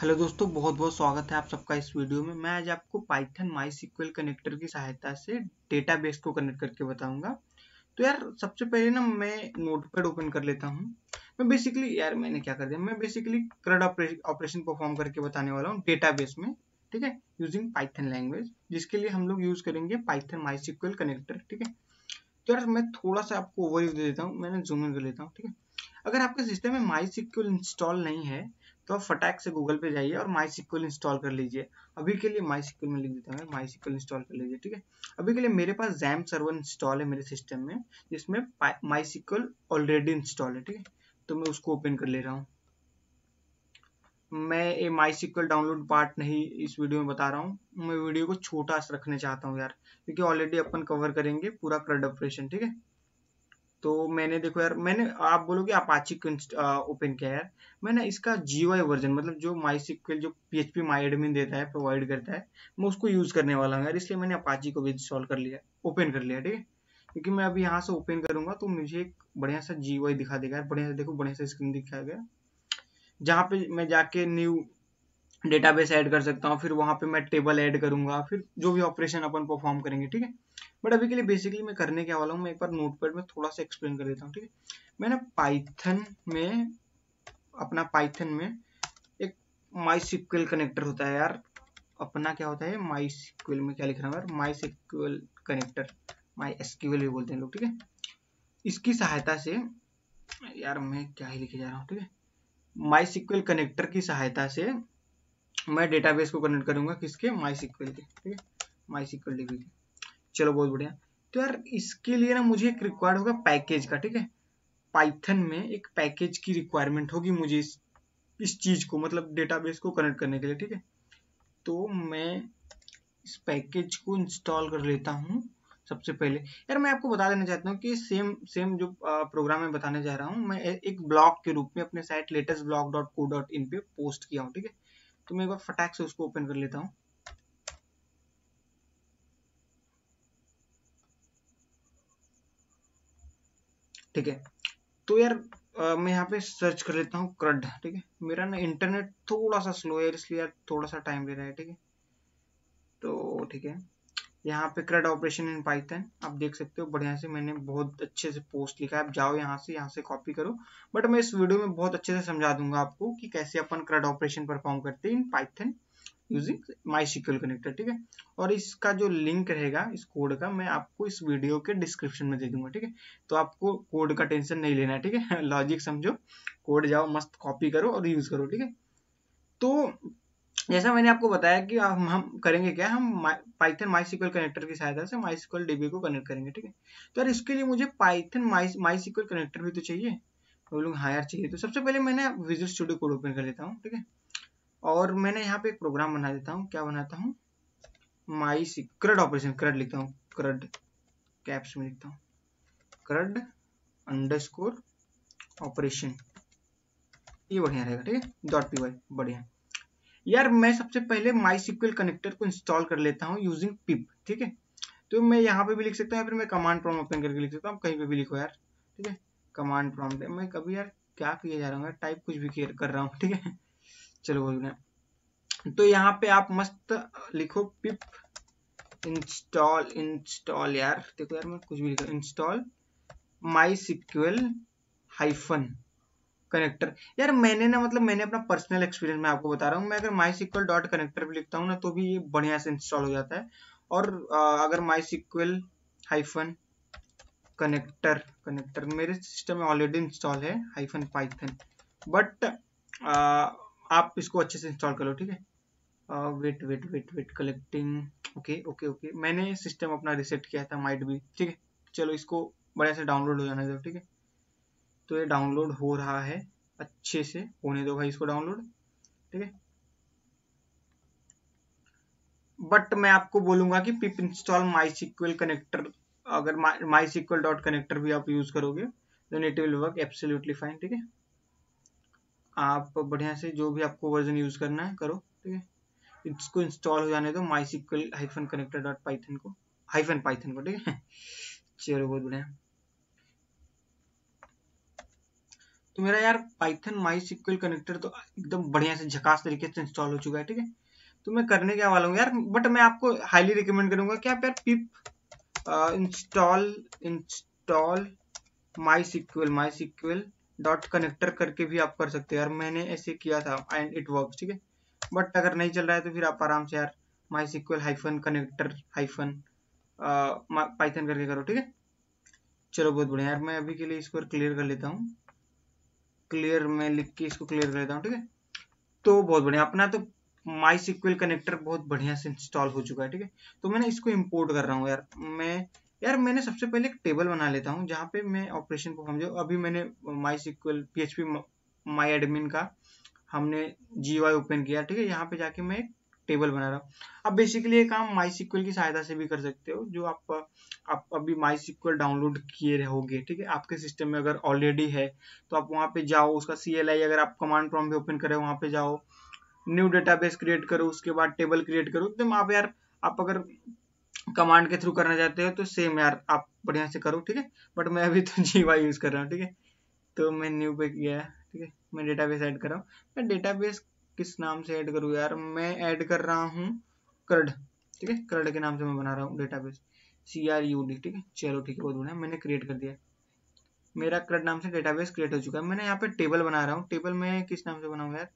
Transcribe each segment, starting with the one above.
hello दोस्तों बहुत बहुत स्वागत है आप सबका इस वीडियो में मैं आज आपको पाइथन माई सिक्वल कनेक्टर की सहायता से डेटाबेस को कनेक्ट करके बताऊंगा तो यार सबसे पहले ना मैं नोटपैड ओपन कर लेता हूं मैं बेसिकली यार मैंने क्या कर दिया मैं बेसिकली क्रड ऑपरेशन परफॉर्म करके बताने वाला हूँ डेटा में ठीक है यूजिंग पाइथन लैंग्वेज जिसके लिए हम लोग यूज करेंगे पाइथन माई सिक्वल कनेक्टर ठीक है तो यार मैं थोड़ा सा आपको ओवर दे देता हूँ मैंने जूम इन कर लेता हूँ ठीक है अगर आपके सिस्टम में माई सिक्वल इंस्टॉल नहीं है तो आप फटाक से गूगल पे जाइए और माई सिक्वल इंस्टॉल कर लीजिए अभी के लिए माई सिक्वल में लिख देता हूँ माई सिक्वल इंस्टॉल कर लीजिए ठीक है अभी के लिए मेरे पास जैम सर्वर इंस्टॉल है मेरे सिस्टम में जिसमें माई सिक्वल ऑलरेडी इंस्टॉल है ठीक है तो मैं उसको ओपन कर ले रहा हूँ मैं ये माई सिक्वल डाउनलोड पार्ट नहीं इस वीडियो में बता रहा हूँ मैं वीडियो को छोटा रखना चाहता हूँ यार क्योंकि ऑलरेडी अपन कवर करेंगे पूरा क्रड ऑपरेशन ठीक है तो मैंने देखो यार मैंने आप बोलोगे आची ओपन किया यार मैंने इसका जीवाई वर्जन मतलब जो माई सिक्वल जो पी माई एडमिन देता है प्रोवाइड करता है मैं उसको यूज करने वाला हूँ यार इसलिए मैंने अपाची को भी इंस्टॉल कर लिया ओपन कर लिया ठीक है क्योंकि मैं अभी यहाँ से ओपन करूंगा तो मुझे एक बढ़िया सा जीवाई दिखा देगा यार बढ़िया सा देखो बढ़िया सा स्क्रीन दिखा गया जहाँ पे मैं जाके न्यू डेटाबेस ऐड कर सकता हूँ फिर वहाँ पे मैं टेबल ऐड करूंगा फिर जो भी ऑपरेशन अपन परफॉर्म करेंगे ठीक है बट अभी के लिए बेसिकली मैं करने क्या वाला हूँ मैं एक बार नोटपैड में थोड़ा सा एक्सप्लेन कर देता हूँ ठीक है मैंने पाइथन में अपना पाइथन में एक माई सिक्वल कनेक्टर होता है यार अपना क्या होता है माई सिक्वल में क्या लिख रहा हूँ यार माई सिक्वल कनेक्टर माई एसक्यूएल भी बोलते हैं लोग ठीक है इसकी सहायता से यार मैं क्या ही लिखे जा रहा हूँ ठीक है माई सिक्वल कनेक्टर की सहायता से मैं डेटाबेस को कनेक्ट करूंगा किसके माई सिक्वल के ठीक है माई सिक्वल डीबी के चलो बहुत बढ़िया तो यार इसके लिए ना मुझे एक रिक्वायर्ड होगा पैकेज का ठीक है पाइथन में एक पैकेज की रिक्वायरमेंट होगी मुझे इस इस चीज को मतलब डेटाबेस को कनेक्ट करने के लिए ठीक है तो मैं इस पैकेज को इंस्टॉल कर लेता हूँ सबसे पहले यार मैं आपको बता देना चाहता हूँ कि सेम सेम जो प्रोग्राम मैं बताने जा रहा हूँ मैं एक ब्लॉग के रूप में अपने site latest blog dot co dot in पे पोस्ट किया हूँ ठीक है तो मैं एक बार फटाक से उसको ओपन कर लेता हूं ठीक है तो यार आ, मैं यहाँ पे सर्च कर लेता हूँ क्रड ठीक है मेरा ना इंटरनेट थोड़ा सा स्लो है इसलिए यार थोड़ा सा टाइम ले रहा है ठीक है तो ठीक है यहाँ पे क्रेड ऑपरेशन इन पाइथन आप देख सकते हो बढ़िया से मैंने बहुत अच्छे से पोस्ट लिखा है आप जाओ यहाँ से यहाँ से कॉपी करो बट मैं इस वीडियो में बहुत अच्छे से समझा दूंगा आपको कि कैसे अपन क्रेड ऑपरेशन परफॉर्म करते हैं in Python using MySQL connector ठीक है और इसका जो लिंक रहेगा इस कोड का मैं आपको इस वीडियो के डिस्क्रिप्शन में दे दूंगा ठीक है तो आपको कोड का टेंशन नहीं लेना है ठीक है लॉजिक समझो कोड जाओ मस्त कॉपी करो और यूज करो ठीक है तो जैसा मैंने आपको बताया कि हम हम करेंगे क्या हम पाइथन माइसिक्वल कनेक्टर की सहायता से माइसिक्वल डीबी को कनेक्ट करेंगे ठीक है तो यार इसके लिए मुझे पाइथन माइसिक्वल कनेक्टर भी तो चाहिए वो लोग हाँ यार चाहिए तो सबसे पहले मैंने विजुअल स्टूडियो कोड ओपन कर लेता हूँ ठीक है और मैंने यहाँ पे एक प्रोग्राम बना देता हूँ क्या बनाता हूँ माई क्रड ऑपरेशन क्रड लिखता हूँ क्रड कैप्स में लिखता हूँ क्रड स्कोर ऑपरेशन ये बढ़िया रहेगा ठीक है डॉट पी वाई बढ़िया यार मैं सबसे पहले माई सिक्वल कनेक्टर को इंस्टॉल कर लेता हूँ यूजिंग पिप ठीक है तो मैं यहाँ पे भी लिख सकता हूँ फिर मैं कमांड प्रॉम ओपन करके लिख सकता हूँ कहीं पे भी लिखो यार ठीक है कमांड प्रॉम मैं कभी यार क्या किया जा रहा हूँ टाइप कुछ भी कर रहा हूँ ठीक है चलो बोल रहे तो यहाँ पे आप मस्त लिखो पिप इंस्टॉल इंस्टॉल यार देखो यार मैं कुछ भी लिखा इंस्टॉल माई सिक्वल हाइफन कनेक्टर यार मैंने ना मतलब मैंने अपना पर्सनल एक्सपीरियंस में आपको बता रहा हूँ मैं अगर माई सिक्वल डॉट कनेक्टर भी लिखता हूँ ना तो भी ये बढ़िया से इंस्टॉल हो जाता है और आ, अगर माई सिक्वल हाइफन कनेक्टर कनेक्टर मेरे सिस्टम में ऑलरेडी इंस्टॉल है हाइफन पाइथन बट आप इसको अच्छे से इंस्टॉल कर लो ठीक है wait wait wait wait collecting okay okay okay मैंने सिस्टम अपना रिसेट किया था माइट भी ठीक है चलो इसको बढ़िया से डाउनलोड हो जाना है ठीक है तो ये डाउनलोड हो रहा है अच्छे से होने दो भाई इसको डाउनलोड ठीक है बट मैं आपको बोलूंगा कि पिप इंस्टॉल माई सिक्वल कनेक्टर अगर माई सिक्वल डॉट कनेक्टर भी आप यूज करोगे तो it will work absolutely fine ठीक है आप बढ़िया से जो भी आपको वर्जन यूज करना है करो ठीक है इसको इंस्टॉल हो जाने दो my sequel hyphen connector dot Python को हाइफन पाइथन को ठीक है चलो बहुत बढ़िया तो मेरा यार पाइथन माई सिक्वल कनेक्टर तो एकदम बढ़िया से झकास तरीके से इंस्टॉल हो चुका है ठीक है तो मैं करने क्या वाला हूँ यार बट मैं आपको हाईली रिकमेंड करूंगा कि आप यार pip install install my sequel my sequel dot connector करके भी आप कर सकते हो यार मैंने ऐसे किया था एंड इट वर्क ठीक है बट अगर नहीं चल रहा है तो फिर आप आराम से यार माई sequel hyphen connector hyphen Python करके करो ठीक है चलो बहुत बढ़िया यार मैं अभी के लिए इसको क्लियर कर लेता हूँ क्लियर में लिख के इसको क्लियर कर देता हूँ ठीक है तो बहुत बढ़िया अपना तो माई सिक्वल कनेक्टर बहुत बढ़िया से इंस्टॉल हो चुका है ठीक है तो मैंने इसको इम्पोर्ट कर रहा हूँ यार मैं यार मैंने सबसे पहले एक टेबल बना लेता हूँ जहाँ पे मैं ऑपरेशन परफॉर्म जो अभी मैंने my sequel P H P my admin का हमने जी वाई ओपन किया ठीक है यहाँ पे जाके मैं एक टेबल बना रहा हूँ अब बेसिकली ये काम माई सिक्वल की सहायता से भी कर सकते हो जो आप आप अभी माई सिक्वल डाउनलोड किए रहोगे ठीक है आपके सिस्टम में अगर ऑलरेडी है तो आप वहाँ पे जाओ उसका सी अगर आप कमांड प्रॉम भी ओपन करें वहाँ पे जाओ न्यू डेटाबेस क्रिएट करो उसके बाद टेबल क्रिएट करो एकदम आप यार आप अगर कमांड के थ्रू करना चाहते हो तो सेम यार आप बढ़िया से करो ठीक है बट मैं अभी तो वाई यूज कर रहा हूँ ठीक है तो मैं न्यू पे गया ठीक है मैं डेटाबेस ऐड कर रहा हूँ मैं डेटाबेस किस नाम से ऐड करूँ यार मैं ऐड कर रहा हूँ करड ठीक है करड के नाम से मैं बना रहा हूँ database C R U D ठीक है चलो ठीक है बहुत बढ़िया मैंने क्रिएट कर दिया मेरा करड नाम से डेटाबेस क्रिएट हो चुका है मैंने यहाँ पे टेबल बना रहा हूँ टेबल मैं किस नाम से बनाऊँ यार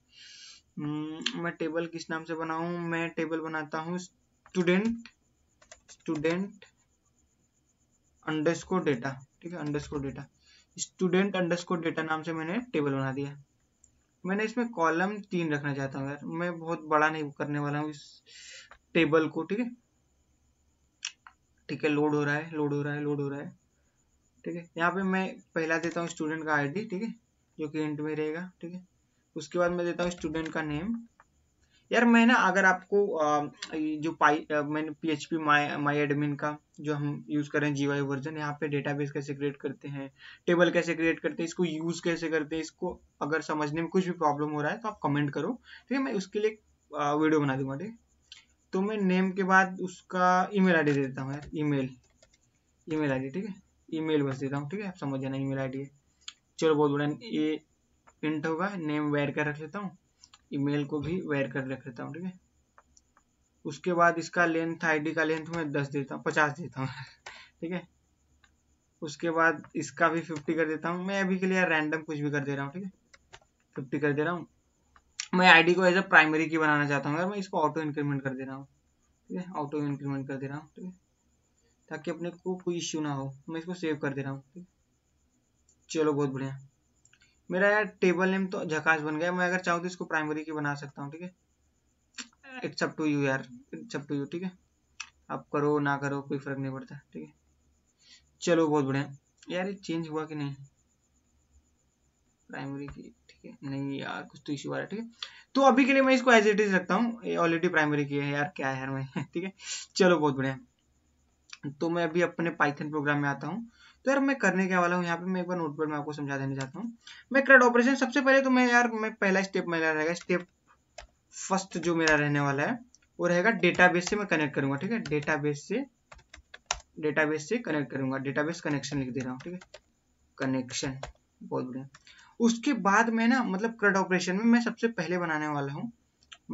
हम्म, मैं टेबल किस नाम से बनाऊँ मैं टेबल बनाता हूँ स्टूडेंट स्टूडेंट अंडरस्कोर डेटा ठीक है underscore data student underscore data नाम से मैंने टेबल बना दिया मैंने इसमें कॉलम तीन रखना चाहता हूँ यार मैं बहुत बड़ा नहीं करने वाला हूँ इस टेबल को ठीक है ठीक है लोड हो रहा है लोड हो रहा है लोड हो रहा है ठीक है यहाँ पे मैं पहला देता हूँ स्टूडेंट का आईडी ठीक है जो कि इंट में रहेगा ठीक है उसके बाद मैं देता हूँ स्टूडेंट का नेम यार मैं ना अगर आपको जो पाई मैंने P H P my my admin का जो हम यूज़ कर रहे हैं जीवाई वर्जन यहाँ पे डेटाबेस कैसे क्रिएट करते हैं टेबल कैसे क्रिएट करते हैं इसको यूज़ कैसे करते हैं इसको अगर समझने में कुछ भी प्रॉब्लम हो रहा है तो आप कमेंट करो ठीक है मैं उसके लिए वीडियो बना दूंगा ठीक तो मैं नेम के बाद उसका ई मेल दे देता हूँ यार मेल ईमेल आईडी ठीक है मेल बस देता हूँ ठीक है आप समझ जाना आई डी है चलो बहुत बड़ा ये प्रिंट होगा नेम वेर कर रख लेता हूँ ईमेल को भी वेयर कर रख लेता हूँ ठीक है उसके बाद इसका लेंथ आईडी का लेंथ मैं दस देता हूँ पचास देता हूँ ठीक है उसके बाद इसका भी फिफ्टी कर देता हूँ मैं अभी के लिए रैंडम कुछ भी कर दे रहा हूँ ठीक है फिफ्टी कर दे रहा हूँ मैं आईडी को एज अ प्राइमरी की बनाना चाहता हूँ मैं इसको ऑटो इंक्रीमेंट कर दे रहा हूँ ठीक है ऑटो इंक्रीमेंट कर दे रहा हूँ ठीक है ताकि अपने को कोई इश्यू ना हो मैं इसको सेव कर दे रहा हूँ ठीक है चलो बहुत बढ़िया मेरा यार टेबल नेम तो झकास बन गया मैं अगर चाहूँ तो इसको प्राइमरी की बना सकता हूँ ठीक है इट्स अप टू यू यार इट्स अप टू यू ठीक है आप करो ना करो कोई फर्क नहीं पड़ता ठीक है चलो बहुत बढ़िया यार ये चेंज हुआ कि नहीं प्राइमरी की ठीक है नहीं यार कुछ तो इश्यू आ रहा है ठीक है तो अभी के लिए मैं इसको एज इट इज रखता हूँ ये ऑलरेडी प्राइमरी की है यार क्या है यार मैं ठीक है चलो बहुत बढ़िया तो मैं अभी अपने पाइथन प्रोग्राम में आता हूँ तो यार मैं करने क्या वाला हूँ यहाँ पे मैं एक बार नोट पर मैं आपको समझा देना चाहता हूँ मैं क्रेड ऑपरेशन सबसे पहले तो मैं यार मैं पहला स्टेप मेरा रहेगा स्टेप फर्स्ट जो मेरा रहने वाला है वो रहेगा डेटाबेस से मैं कनेक्ट करूंगा ठीक है डेटाबेस से डेटाबेस से कनेक्ट करूंगा डेटाबेस कनेक्शन लिख दे रहा हूँ ठीक है कनेक्शन बहुत बढ़िया उसके बाद में ना मतलब क्रेड ऑपरेशन में मैं सबसे पहले बनाने वाला हूँ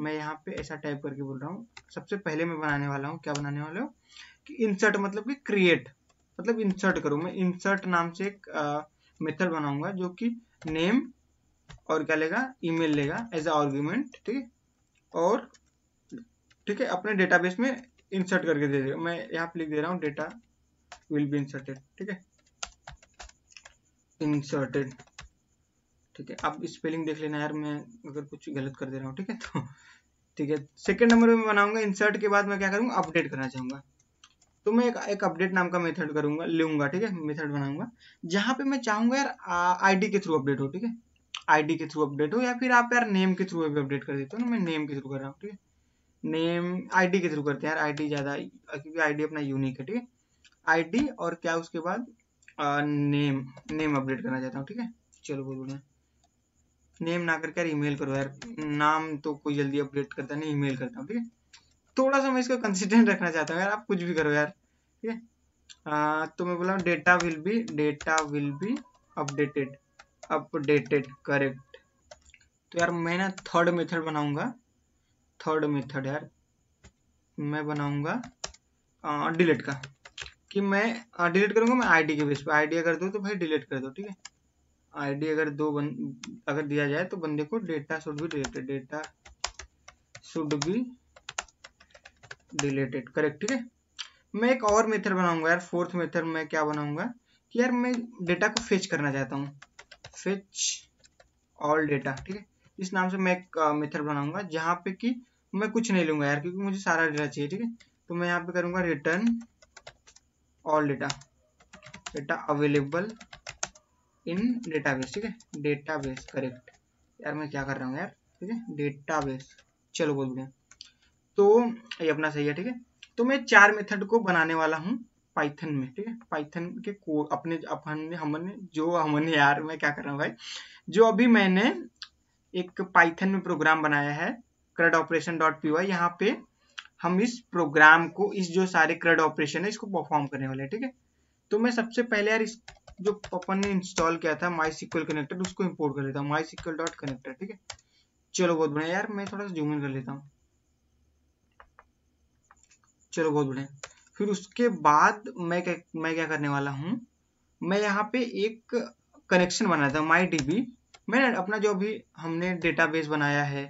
मैं यहाँ पे ऐसा टाइप करके बोल रहा हूँ सबसे पहले मैं बनाने वाला हूँ क्या बनाने वाला हूँ कि इंसर्ट मतलब कि क्रिएट मतलब इंसर्ट करूँ मैं इंसर्ट नाम से एक मेथड बनाऊंगा जो कि नेम और क्या लेगा ईमेल लेगा एज आर्ग्यूमेंट ठीक है और ठीक है अपने डेटाबेस में इंसर्ट करके दे देगा मैं यहाँ पे लिख दे रहा हूँ डेटा विल बी इंसर्टेड ठीक है इंसर्टेड ठीक है अब स्पेलिंग देख लेना यार मैं अगर कुछ गलत कर दे रहा हूँ ठीक है तो ठीक है सेकेंड नंबर में बनाऊंगा इंसर्ट के बाद मैं क्या करूँगा अपडेट करना चाहूंगा तो मैं एक एक अपडेट नाम का मेथड करूंगा लूंगा ठीक है मेथड बनाऊंगा जहां पे मैं चाहूंगा यार आईडी के थ्रू अपडेट हो ठीक है आईडी के थ्रू अपडेट हो या फिर आप यार नेम के थ्रू भी अपडेट कर देते हो ना मैं नेम के थ्रू कर रहा हूँ ठीक है नेम आईडी के थ्रू करते हैं यार आईडी ज्यादा क्योंकि आईडी अपना यूनिक है ठीक है आईडी और क्या उसके बाद आ, नेम नेम अपडेट करना चाहता हूँ ठीक है चलो बोलो मैं नेम ना करके यार ईमेल करो यार नाम तो कोई जल्दी अपडेट करता नहीं ईमेल करता हूँ ठीक है थोड़ा सा मैं इसको कंसिस्टेंट रखना चाहता हूँ यार आप कुछ भी करो यार ठीक है तो मैं बोला data will be data will be updated updated correct तो यार मैं ना थर्ड मेथड बनाऊंगा थर्ड मेथड यार मैं बनाऊंगा डिलीट का कि मैं डिलीट करूंगा मैं आईडी के बेस पे आईडी अगर दो तो भाई डिलीट कर दो ठीक है आईडी अगर दो बन, अगर दिया जाए तो बंदे को data should be deleted data should be deleted correct ठीक है मैं एक और मेथड बनाऊंगा यार फोर्थ मेथड में क्या बनाऊंगा कि यार मैं डेटा को फेच करना चाहता हूँ फेच ऑल डेटा ठीक है इस नाम से मैं एक मेथड uh, बनाऊंगा जहाँ पे कि मैं कुछ नहीं लूंगा यार क्योंकि मुझे सारा डेटा चाहिए ठीक है तो मैं यहाँ पे करूँगा return all data data available in database ठीक है डेटाबेस करेक्ट यार मैं क्या कर रहा हूँ यार ठीक है डेटाबेस चलो बोल बढ़िया तो ये अपना सही है ठीक है तो मैं चार मेथड को बनाने वाला हूँ पाइथन में ठीक है पाइथन के को अपने अपन हमने जो हमने यार मैं क्या कर रहा हूँ भाई जो अभी मैंने एक पाइथन में प्रोग्राम बनाया है crud operation dot P Y यहाँ पे हम इस प्रोग्राम को इस जो सारे क्रड ऑपरेशन है इसको परफॉर्म करने वाले हैं ठीक है तो मैं सबसे पहले यार इस जो अपन ने इंस्टॉल किया था माई सिक्वल कनेक्टर उसको इम्पोर्ट कर लेता हूँ माई सिक्वल डॉट कनेक्टर ठीक है चलो बहुत बढ़िया यार मैं थोड़ा जूम इन कर लेता हूँ चलो बहुत बढ़िया फिर उसके बाद मैं क्या मैं क्या करने वाला हूँ मैं यहाँ पे एक कनेक्शन बनाया था माई डी मैंने अपना जो भी हमने डेटाबेस बनाया है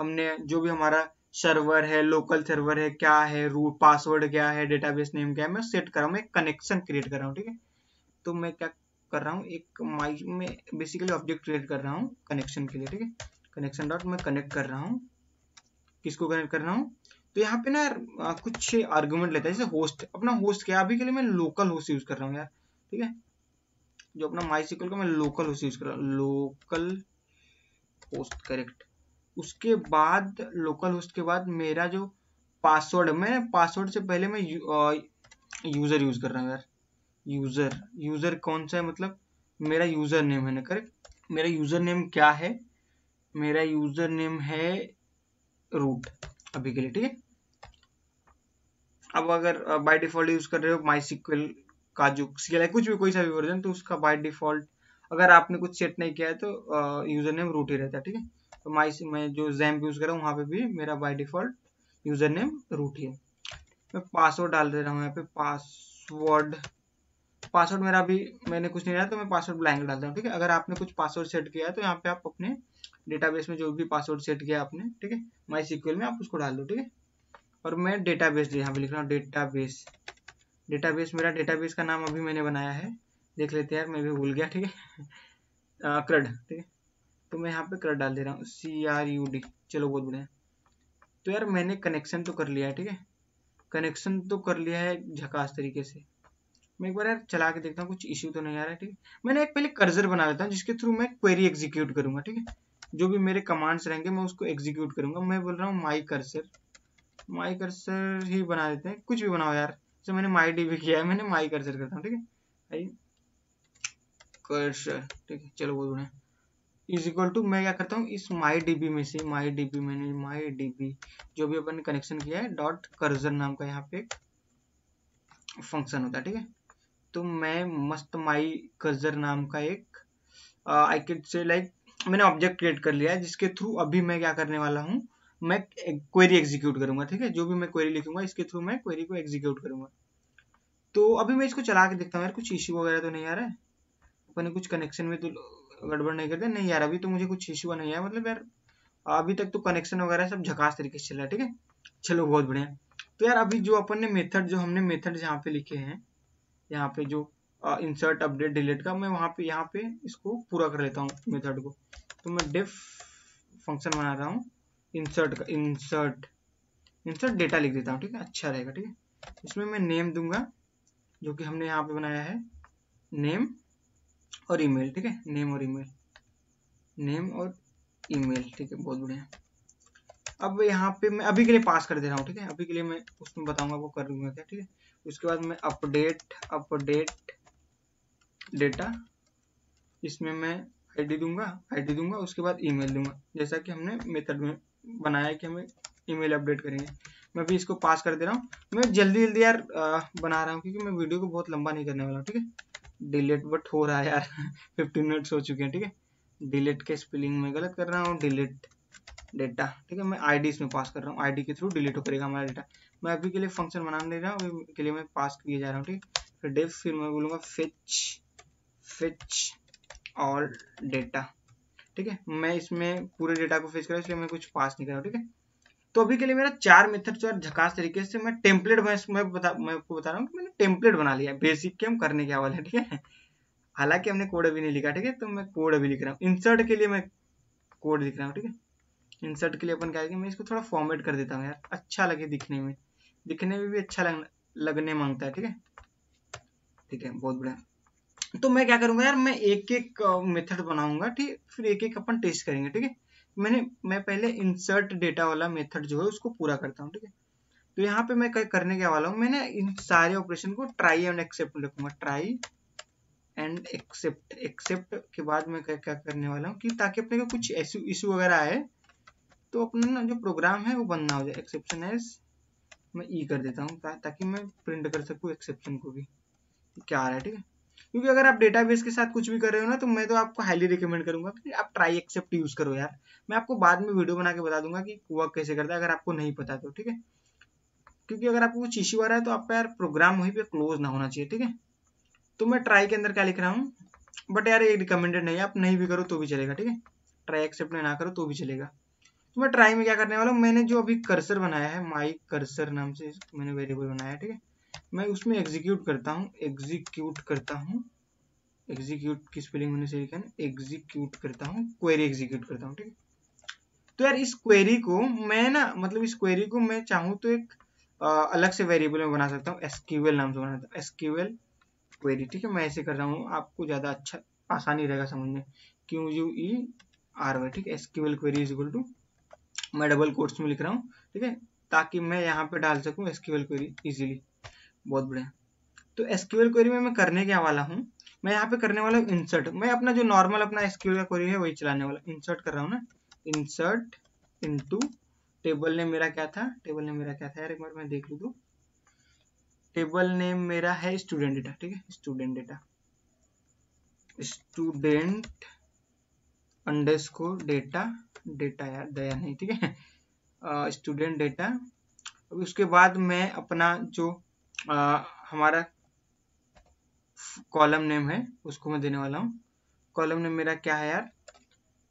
हमने जो भी हमारा सर्वर है लोकल सर्वर है क्या है रूट पासवर्ड क्या है डेटाबेस नेम क्या है मैं सेट कर रहा हूँ मैं कनेक्शन क्रिएट कर रहा हूँ ठीक है तो मैं क्या कर रहा हूँ एक माई में बेसिकली ऑब्जेक्ट क्रिएट कर रहा हूँ कनेक्शन के लिए ठीक है कनेक्शन डॉट मैं कनेक्ट कर रहा हूँ किसको कनेक्ट कर रहा हूँ तो यहाँ पे ना यार कुछ आर्गूमेंट लेता है जैसे होस्ट अपना होस्ट क्या अभी के लिए मैं लोकल होस्ट यूज कर रहा हूँ यार ठीक है जो अपना माई सिकल का मैं लोकल होस्ट यूज कर रहा हूँ लोकल होस्ट करेक्ट उसके बाद लोकल होस्ट के बाद मेरा जो पासवर्ड है मैं पासवर्ड से पहले मैं यू, आ, यूजर यूज कर रहा हूँ यार यूजर यूजर कौन सा है मतलब मेरा यूजर नेम है ना करेक्ट मेरा यूजर नेम क्या है मेरा यूजर नेम है रूट अभी के लिए ठीक है अब अगर बाय डिफॉल्ट यूज कर रहे हो माई सिक्वल का जो सीएल है कुछ भी कोई सा भी वर्जन तो उसका बाय डिफॉल्ट अगर आपने कुछ सेट नहीं किया है तो यूजर नेम रूट ही रहता है ठीक है तो माई मैं जो जैम यूज कर रहा हूँ वहां पे भी मेरा by default user name root ही है मैं पासवर्ड डाल दे रहा हूँ यहाँ पे पासवर्ड पासवर्ड मेरा भी मैंने कुछ नहीं डाला तो मैं पासवर्ड ब्लैंक डालता हूँ ठीक है अगर आपने कुछ पासवर्ड सेट किया है तो यहाँ पे आप अपने डेटाबेस में जो भी पासवर्ड सेट किया आपने ठीक है माई सिक्वल में आप उसको डाल दो ठीक है और मैं डेटाबेस यहाँ पे लिख रहा हूँ डेटाबेस डेटाबेस मेरा डेटाबेस का नाम अभी मैंने बनाया है देख लेते हैं यार मैं भी भूल गया ठीक है क्रड ठीक है तो मैं यहाँ पे क्रड डाल दे रहा हूँ सी आर यू डी चलो बहुत बढ़िया तो यार मैंने कनेक्शन तो कर लिया है ठीक है कनेक्शन तो कर लिया है झकास तरीके से मैं एक बार यार चला के देखता हूँ कुछ इश्यू तो नहीं आ रहा है ठीक है मैंने एक पहले कर्जर बना लेता हूँ जिसके थ्रू मैं क्वेरी एग्जीक्यूट करूंगा ठीक है जो भी मेरे कमांड्स रहेंगे मैं उसको एग्जीक्यूट करूंगा मैं बोल रहा हूँ माई कर्सर माई कर्सर ही बना देते हैं कुछ भी बनाओ यार जैसे मैंने माई डी भी किया है मैंने माई कर्सर करता हूँ ठीक है कर्सर ठीक है चलो बोल बढ़िया इज इक्वल टू मैं क्या करता हूँ इस माई डीबी में से माई डीबी मैंने माई डीबी जो भी अपन ने कनेक्शन किया है डॉट कर्जर नाम का यहाँ पे फंक्शन होता है ठीक है तो मैं मस्त माई कजर नाम का एक आई कैन से लाइक मैंने ऑब्जेक्ट क्रिएट कर लिया है जिसके थ्रू अभी मैं क्या करने वाला हूँ मैं क्वेरी एग्जीक्यूट करूंगा ठीक है जो भी मैं क्वेरी लिखूंगा इसके थ्रू मैं क्वेरी को एग्जीक्यूट करूंगा तो अभी मैं इसको चला के देखता हूँ यार कुछ इशू वगैरह तो नहीं आ रहा है अपने कुछ कनेक्शन में तो गड़बड़ नहीं करते नहीं यार अभी तो मुझे कुछ इश्यू नहीं आया मतलब यार अभी तक तो कनेक्शन वगैरह सब झकास तरीके से चल रहा है ठीक है चलो बहुत बढ़िया तो यार अभी जो अपन ने मेथड जो हमने मेथड यहाँ पे लिखे हैं यहाँ पे जो इंसर्ट अपडेट डिलीट का मैं वहाँ पे यहाँ पे इसको पूरा कर लेता हूँ मेथड को तो मैं डिफ फंक्शन बना रहा हूँ इंसर्ट का इंसर्ट इंसर्ट डेटा लिख देता हूँ ठीक है अच्छा रहेगा ठीक है इसमें मैं नेम दूंगा जो कि हमने यहाँ पे बनाया है नेम और ईमेल ठीक है नेम और ईमेल नेम और ईमेल ठीक है बहुत बढ़िया अब यहाँ पे मैं अभी के लिए पास कर दे रहा हूँ ठीक है अभी के लिए मैं उसमें बताऊंगा वो कर दूंगा क्या ठीक है उसके बाद मैं अपडेट अपडेट डेटा इसमें मैं आईडी दूंगा आईडी दूंगा उसके बाद ईमेल दूंगा जैसा कि हमने मेथड में बनाया कि हमें ईमेल अपडेट करेंगे मैं भी इसको पास कर दे रहा हूँ मैं जल्दी जल्दी यार बना रहा हूँ क्योंकि मैं वीडियो को बहुत लंबा नहीं करने वाला हूँ ठीक है डिलीट बट हो रहा है यार फिफ्टीन मिनट्स हो चुके हैं ठीक है डिलीट के स्पेलिंग में गलत कर रहा हूँ डिलीट डेटा ठीक है मैं आईडी इसमें पास कर रहा हूँ आईडी के थ्रू डिलीट हो करेगा हमारा डेटा मैं अभी के लिए फंक्शन बना दे रहा हूँ के लिए मैं पास किए जा रहा हूँ ठीक फिर डेफ फिर मैं बोलूँगा फिच फिच ऑल डेटा ठीक है मैं इसमें पूरे डेटा को फिच कर इसलिए मैं कुछ पास नहीं कर रहा हूँ ठीक है तो अभी के लिए मेरा चार मेथड जो है झकास तरीके से मैं टेम्पलेट मैं बता मैं आपको बता रहा हूँ कि मैंने टेम्पलेट बना लिया बेसिक के हम करने के हवाले हैं ठीक है हालांकि हमने कोड अभी नहीं लिखा ठीक है तो मैं कोड अभी लिख रहा हूँ इंसर्ट के लिए मैं कोड लिख रहा हूँ ठीक है इंसर्ट के लिए अपन क्या मैं इसको थोड़ा फॉर्मेट कर देता हूँ यार अच्छा लगे दिखने में दिखने में भी अच्छा लगने मांगता है ठीक है ठीक है बहुत बढ़िया तो मैं क्या करूंगा यार मैं एक एक मेथड बनाऊंगा ठीक फिर एक एक अपन टेस्ट करेंगे ठीक है मैंने मैं पहले इंसर्ट डेटा वाला मेथड जो है उसको पूरा करता हूँ ठीक है तो यहाँ पे मैं करने क्या वाला हूँ मैंने इन सारे ऑपरेशन को ट्राई एंड एक्सेप्ट लिखूंगा ट्राई एंड एक्सेप्ट एक्सेप्ट के बाद मैं क्या क्या करने वाला हूँ कि ताकि अपने को कुछ इशू वगैरह आए तो अपना ना जो प्रोग्राम है वो बनना हो जाए एक्सेप्शन एज मैं ई e कर देता हूँ ताकि मैं प्रिंट कर सकूँ एक्सेप्शन को भी क्या आ रहा है ठीक है क्योंकि अगर आप डेटाबेस के साथ कुछ भी कर रहे हो ना तो मैं तो आपको हाईली रिकमेंड करूंगा कि आप ट्राई एक्सेप्ट यूज करो यार मैं आपको बाद में वीडियो बना के बता दूंगा कि वर्क कैसे करता है अगर आपको नहीं पता तो ठीक है क्योंकि अगर आपको कुछ इश्यू आ रहा है तो आपका यार प्रोग्राम वहीं पर क्लोज ना होना चाहिए ठीक है तो मैं ट्राई के अंदर क्या लिख रहा हूँ बट यार ये रिकमेंडेड नहीं है आप नहीं भी करो तो भी चलेगा ठीक है ट्राई एक्सेप्ट ना करो तो भी चलेगा तो मैं ट्राई में क्या करने वाला हूँ मैंने जो अभी कर्सर बनाया है माई कर्सर नाम से मैंने वेरिएबल बनाया है ठीक है मैं उसमें एग्जीक्यूट करता हूँ एग्जीक्यूट करता हूँ एग्जीक्यूट की स्पेलिंग होने से एग्जीक्यूट करता हूँ क्वेरी एग्जीक्यूट करता हूँ ठीक है तो यार इस क्वेरी को मैं ना मतलब इस क्वेरी को मैं चाहूँ तो एक आ, अलग से वेरिएबल में बना सकता हूँ एसक्यूएल नाम से बनाता हूँ एसक्यूएल क्वेरी ठीक है मैं ऐसे कर रहा हूँ आपको ज़्यादा अच्छा आसानी रहेगा समझने Q U E R Y ठीक है SQL query is equal to मैं डबल कोर्ट्स में लिख रहा हूँ ठीक है ताकि मैं यहाँ पे डाल सकूँ एसक्यूएल क्वेरी इजीली बहुत बढ़िया तो एसक्यूएल क्वेरी में मैं करने क्या वाला हूँ मैं यहाँ पे करने वाला हूँ इंसर्ट मैं अपना जो नॉर्मल अपना एसक्यूएल का क्वेरी है वही चलाने वाला इंसर्ट कर रहा हूँ ना इंसर्ट इन टेबल नेम मेरा क्या था टेबल नेम मेरा क्या था यार एक बार मैं देख लू तो टेबल नेम मेरा है स्टूडेंट डेटा ठीक है student data student underscore data data यार दया नहीं ठीक है स्टूडेंट डेटा अब उसके बाद मैं अपना जो आ, हमारा कॉलम नेम है उसको मैं देने वाला हूँ कॉलम नेम मेरा क्या है यार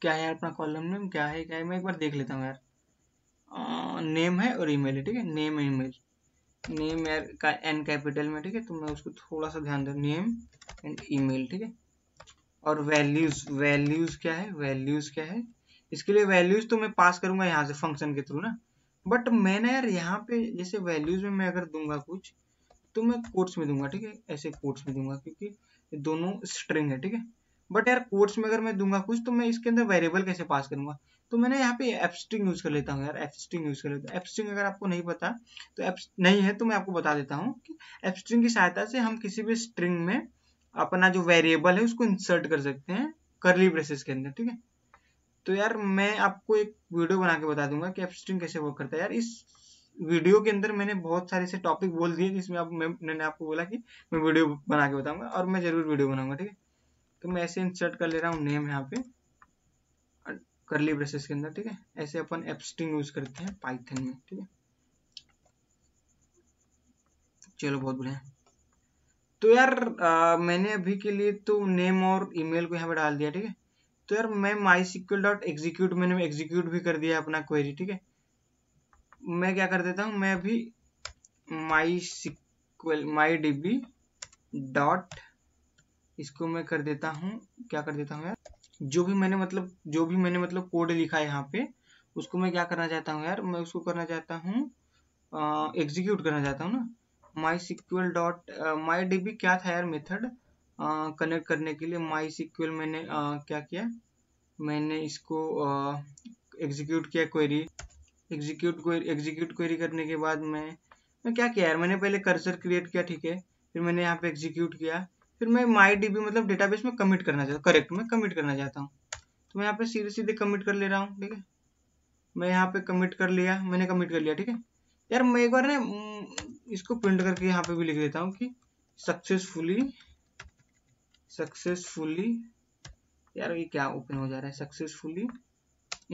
क्या है यार अपना कॉलम नेम क्या है क्या है मैं एक बार देख लेता हूँ यार आ, नेम है और ईमेल है ठीक है नेम ईमेल नेम यार का एन कैपिटल में ठीक है तो मैं उसको थोड़ा सा ध्यान दूँ नेम एंड ईमेल ठीक है और वैल्यूज वैल्यूज क्या है वैल्यूज क्या है इसके लिए वैल्यूज तो मैं पास करूंगा यहाँ से फंक्शन के थ्रू ना बट मैंने यार यहाँ पे जैसे वैल्यूज में मैं अगर दूंगा कुछ तो मैं कोट्स में दूंगा ठीक है ऐसे कोर्ट्स में दूंगा क्योंकि दोनों स्ट्रिंग है ठीक है बट यार कोर्ट्स में अगर मैं दूंगा कुछ तो मैं इसके अंदर वेरिएबल कैसे पास करूंगा तो मैंने यहाँ पे एपस्ट्रिंग यूज कर लेता हूँ यार एपस्ट्रिंग यूज कर लेता हूँ एपस्ट्रिंग अगर आपको नहीं पता तो एप नहीं है तो मैं आपको बता देता हूँ कि एपस्ट्रिंग की सहायता से हम किसी भी स्ट्रिंग में अपना जो वेरिएबल है उसको इंसर्ट कर सकते हैं करली ब्रेसेस के अंदर ठीक है तो यार मैं आपको एक वीडियो बना के बता दूंगा कि एपस्ट्रिंग कैसे वर्क करता है यार इस वीडियो के अंदर मैंने बहुत सारे ऐसे टॉपिक बोल दिए जिसमें आप मैंने आपको बोला कि मैं वीडियो बना के बताऊंगा और मैं जरूर वीडियो बनाऊंगा ठीक है तो मैं ऐसे इंसर्ट कर ले रहा हूँ नेम यहाँ पे करली ब्रेसेस के अंदर ठीक है ऐसे अपन एपस्ट्रिंग यूज करते हैं पाइथन में ठीक है चलो बहुत बढ़िया तो यार आ, मैंने अभी के लिए तो नेम और ईमेल को यहाँ पे डाल दिया ठीक है तो यार मैं माई सिक्वल डॉट एग्जीक्यूट मैंने एग्जीक्यूट भी कर दिया अपना क्वेरी ठीक है मैं क्या कर देता हूँ मैं अभी my sequel my DB dot इसको मैं कर देता हूँ क्या कर देता हूँ यार जो भी मैंने मतलब जो भी मैंने मतलब कोड लिखा है यहाँ पे उसको मैं क्या करना चाहता हूँ यार मैं उसको करना चाहता हूँ एग्जीक्यूट करना चाहता हूँ ना my sequel dot my DB क्या था यार मेथड कनेक्ट करने के लिए माई सिक्वल मैंने आ, क्या किया मैंने इसको एग्जीक्यूट किया query execute query execute query करने के बाद मैं मैं क्या किया यार मैंने पहले कर्सर क्रिएट किया ठीक है फिर मैंने यहाँ पे एग्जीक्यूट किया फिर मैं माई डीबी मतलब डेटाबेस में कमिट करना चाहता हूँ करेक्ट मैं कमिट करना चाहता हूँ तो मैं यहाँ पे सीधे सीधे कमिट कर ले रहा हूँ ठीक है मैं यहाँ पे कमिट कर लिया मैंने कमिट कर लिया ठीक है यार मैं एक बार ना हम्म, इसको प्रिंट करके यहाँ पे भी लिख देता हूँ कि सक्सेसफुली सक्सेसफुली यार ये क्या ओपन हो जा रहा है successfully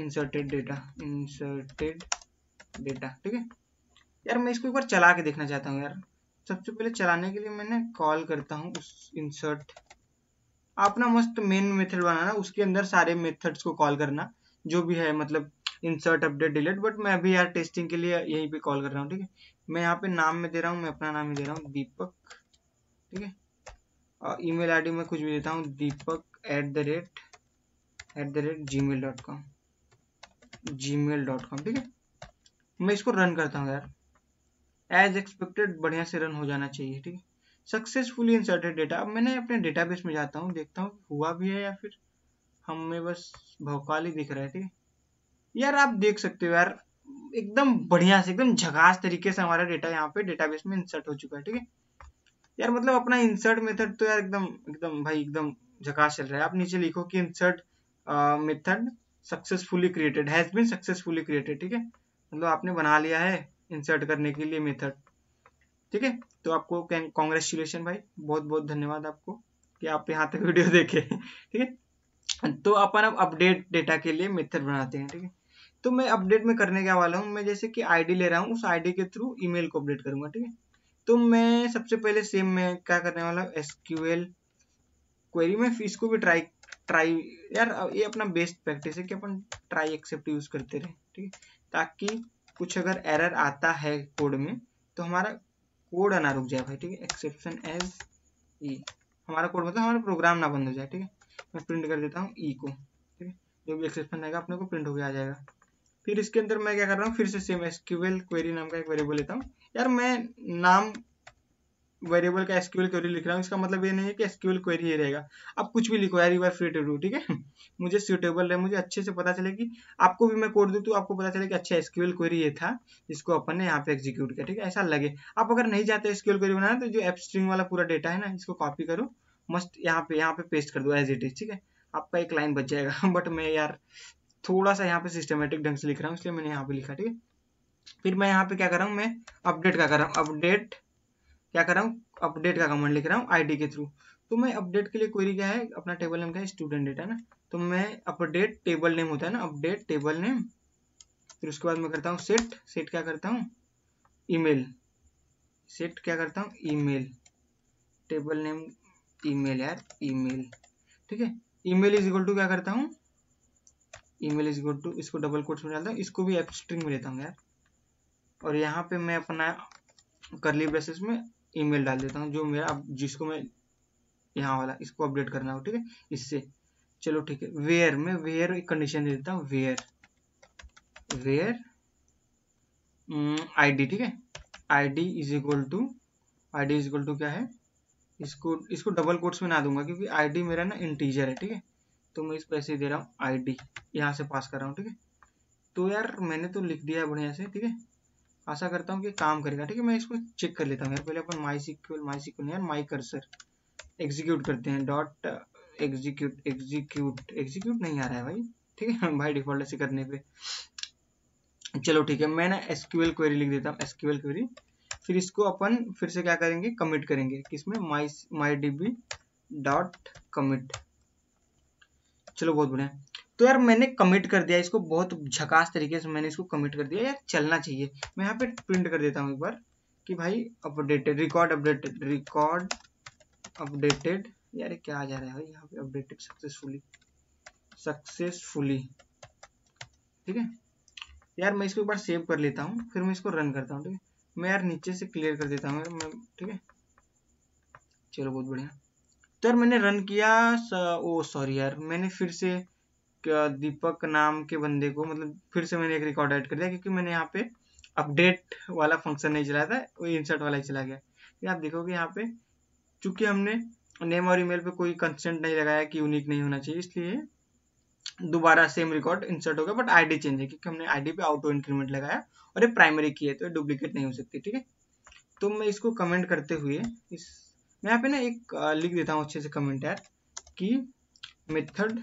inserted data inserted data ठीक है यार मैं इसको एक बार चला के देखना चाहता हूँ यार सबसे पहले चलाने के लिए मैंने कॉल करता हूँ उस इंसर्ट अपना मस्त मेन मेथड बनाना उसके अंदर सारे मेथड्स को कॉल करना जो भी है मतलब इंसर्ट अपडेट डिलीट बट मैं अभी यार टेस्टिंग के लिए यहीं पे कॉल कर रहा हूँ ठीक है मैं यहाँ पे नाम में दे रहा हूँ मैं अपना नाम ही दे रहा हूँ दीपक ठीक है ईमेल आईडी में कुछ भी देता हूँ Deepak at the rate at the rate Gmail dot com Gmail dot com ठीक है मैं इसको रन करता हूँ यार एज एक्सपेक्टेड बढ़िया से रन हो जाना चाहिए ठीक है सक्सेसफुली इंसर्टेड डेटा अब मैंने अपने डेटाबेस में जाता हूँ देखता हूँ हुआ भी है या फिर हमें बस भौकाल ही दिख रहा है ठीक है यार आप देख सकते हो यार एकदम बढ़िया से एकदम झकास तरीके से हमारा डेटा यहाँ पे डेटाबेस में इंसर्ट हो चुका है ठीक है यार मतलब अपना इंसर्ट मेथड तो यार एकदम एकदम भाई एकदम झकास चल रहा है आप नीचे लिखो कि insert method successfully created has been successfully created ठीक है मतलब आपने बना लिया है इंसर्ट करने के लिए मेथड ठीक है तो आपको कॉन्ग्रेचुलेशन भाई बहुत बहुत धन्यवाद आपको कि आप यहाँ तक वीडियो देखे ठीक है तो अपन अब अपडेट डेटा के लिए मेथड बनाते हैं ठीक है तो मैं अपडेट में करने क्या वाला हूँ मैं जैसे कि आईडी ले रहा हूँ उस आईडी के थ्रू ईमेल को अपडेट करूंगा ठीक है तो मैं सबसे पहले सेम में क्या करने वाला हूँ एसक्यूएल क्वेरी में इसको भी ट्राई ट्राई यार ये अपना बेस्ट प्रैक्टिस है कि अपन ट्राई एक्सेप्ट यूज करते रहे ठीक है ताकि कुछ अगर एरर आता है कोड में तो हमारा कोड ना रुक जाए भाई ठीक है एक्सेप्शन एज ई हमारा कोड मतलब हमारा प्रोग्राम ना बंद हो जाए ठीक है मैं प्रिंट कर देता हूँ ई e को ठीक है जो भी एक्सेप्शन रहेगा अपने को प्रिंट हो गया आ जाएगा फिर इसके अंदर मैं क्या कर रहा हूँ फिर से सेम एसक्यूएल क्वेरी नाम का एक वेरिएबल लेता हूँ यार मैं नाम वेरिएबल का एसक्यूएल क्वेरी लिख रहा हूँ इसका मतलब ये नहीं है कि एसक्यूएल क्वेरी ही रहेगा अब कुछ भी लिखो यार you are free to do ठीक है मुझे सूटेबल है मुझे अच्छे से पता चले कि आपको भी मैं कोड दूँ तो आपको पता चले कि अच्छा एसक्यूएल क्वेरी ये था जिसको अपन ने यहाँ पे एग्जीक्यूट किया ठीक है ऐसा लगे आप अगर नहीं जाते एसक्यूएल क्वेरी बनाना तो जो एप स्ट्रिंग वाला पूरा डेटा है ना इसको कॉपी करो मस्ट यहाँ पे यहाँ पे पेस्ट कर दो एज इट इज ठीक है आपका एक लाइन बच जाएगा बट मैं यार थोड़ा सा यहाँ पे सिस्टमेटिक ढंग से लिख रहा हूँ इसलिए मैंने यहाँ पे लिखा ठीक है फिर मैं यहाँ पे क्या कर रहा हूँ मैं अपडेट का कर रहा हूँ अपडेट क्या कर रहा हूँ अपडेट का कमांड लिख रहा हूँ आईडी के थ्रू तो मैं अपडेट के लिए क्वेरी क्या है अपना टेबल नेम क्या है स्टूडेंट डेटा ना तो मैं अपडेट टेबल नेम होता है ना अपडेट टेबल नेम फिर उसके बाद मैं करता हूँ सेट सेट क्या करता हूँ ईमेल सेट क्या करता हूँ ईमेल टेबल नेम ईमेल यार ईमेल ठीक है ईमेल इज इक्वल टू क्या करता हूँ ईमेल इज गुड टू इसको डबल कोट्स में डालता हूँ इसको भी स्ट्रिंग में लेता हूँ यार और यहाँ पे मैं अपना करली ब्रेसेस में ईमेल डाल देता हूँ जो मेरा अब जिसको मैं यहाँ वाला इसको अपडेट करना हो ठीक है इससे चलो ठीक है वेयर में वेयर एक कंडीशन दे देता हूँ वेयर वेयर आईडी ठीक है ID is equal to ID is equal to क्या है इसको इसको डबल कोट्स में ना दूंगा क्योंकि आईडी मेरा ना इंटीजर है ठीक है तो मैं इस पैसे दे रहा हूँ आई डी यहाँ से पास कर रहा हूँ ठीक है तो यार मैंने तो लिख दिया है बढ़िया से ठीक है आशा करता हूँ कि काम करेगा ठीक है मैं इसको चेक कर लेता हूँ यार पहले अपन माई सिक्यूल माई सिक्यूल यार माई कर्सर एग्जीक्यूट करते हैं डॉट एग्जीक्यूट एग्जीक्यूट एग्जीक्यूट नहीं आ रहा है भाई ठीक है भाई डिफॉल्ट ऐसे करने पे चलो ठीक है मैं ना एसक्यूएल क्वेरी लिख देता हूँ एसक्यूएल क्वेरी फिर इसको अपन फिर से क्या करेंगे कमिट करेंगे किसमें my my D B dot commit चलो बहुत बढ़िया तो यार मैंने कमिट कर दिया इसको बहुत झकास तरीके से मैंने इसको कमिट कर दिया यार चलना चाहिए मैं यहाँ पे प्रिंट कर देता हूँ एक बार कि भाई updated record updated record updated यार क्या आ जा रहा है भाई यहाँ पे अपडेटेड सक्सेसफुली सक्सेसफुली ठीक है यार मैं इसको एक बार सेव कर लेता हूँ फिर मैं इसको रन करता हूँ ठीक है मैं यार नीचे से क्लियर कर देता हूँ ठीक है चलो बहुत बढ़िया तो यार मैंने रन किया ओ सॉरी यार मैंने फिर से दीपक नाम के बंदे को मतलब फिर से मैंने एक रिकॉर्ड ऐड कर दिया क्योंकि मैंने यहाँ पे अपडेट वाला फंक्शन नहीं चलाया था वो इंसर्ट वाला ही चला गया ये आप देखोगे यहाँ पे चूंकि हमने नेम और ईमेल पे कोई कंसेंट नहीं लगाया कि यूनिक नहीं होना चाहिए इसलिए दोबारा सेम रिकॉर्ड इंसर्ट हो गया बट आईडी चेंज है क्योंकि हमने आईडी पे ऑटो इंक्रीमेंट लगाया और ये प्राइमरी की है तो डुप्लीकेट नहीं हो सकती ठीक है तो मैं इसको कमेंट करते हुए इस मैं यहाँ पे ना एक लिख देता हूँ अच्छे से कमेंट है कि method